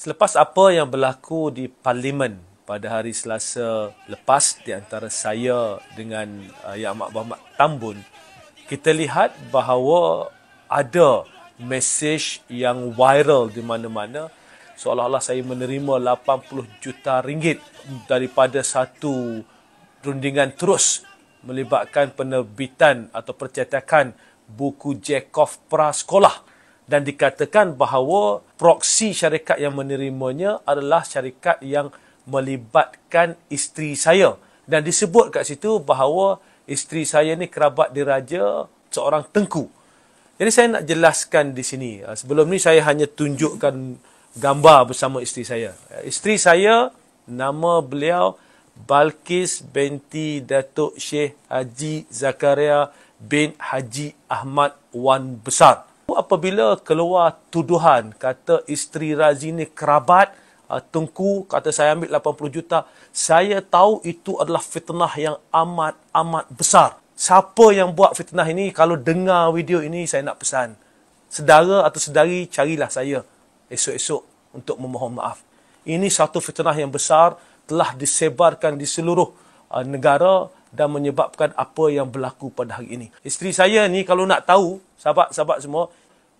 Selepas apa yang berlaku di parlimen pada hari Selasa lepas di antara saya dengan uh, Yang Amat Berhormat Tambun, kita lihat bahawa ada mesej yang viral di mana-mana seolah-olah saya menerima 80 juta ringgit daripada satu rundingan terus melibatkan penerbitan atau percetakan buku Jekov Prasekolah dan dikatakan bahawa proksi syarikat yang menerimanya adalah syarikat yang melibatkan isteri saya dan disebut kat situ bahawa isteri saya ni kerabat diraja seorang tengku. Jadi saya nak jelaskan di sini. Ah, sebelum ni saya hanya tunjukkan gambar bersama isteri saya. Isteri saya nama beliau Balkis binti Datuk Syekh Haji Zakaria bin Haji Ahmad Wan Besar apabila keluar tuduhan kata isteri Razi ni kerabat uh, ah, tengku kata saya ambil 80 juta saya tahu itu adalah fitnah yang amat amat besar siapa yang buat fitnah ini kalau dengar video ini saya nak pesan sedara atau sedari carilah saya esok-esok untuk memohon maaf ini satu fitnah yang besar telah disebarkan di seluruh uh, negara dan menyebabkan apa yang berlaku pada hari ini. Isteri saya ni kalau nak tahu, sahabat-sahabat semua,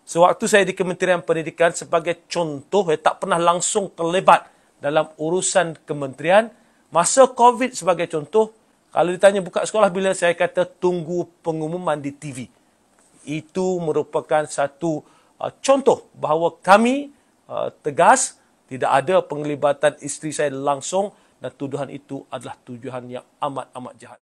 sewaktu saya di Kementerian Pendidikan sebagai contoh, saya tak pernah langsung terlibat dalam urusan kementerian. Masa COVID sebagai contoh, kalau ditanya buka sekolah bila, saya kata tunggu pengumuman di TV. Itu merupakan satu uh, contoh bahawa kami uh, tegas tidak ada penglibatan isteri saya langsung dan tuduhan itu adalah tujuan yang amat-amat jahat.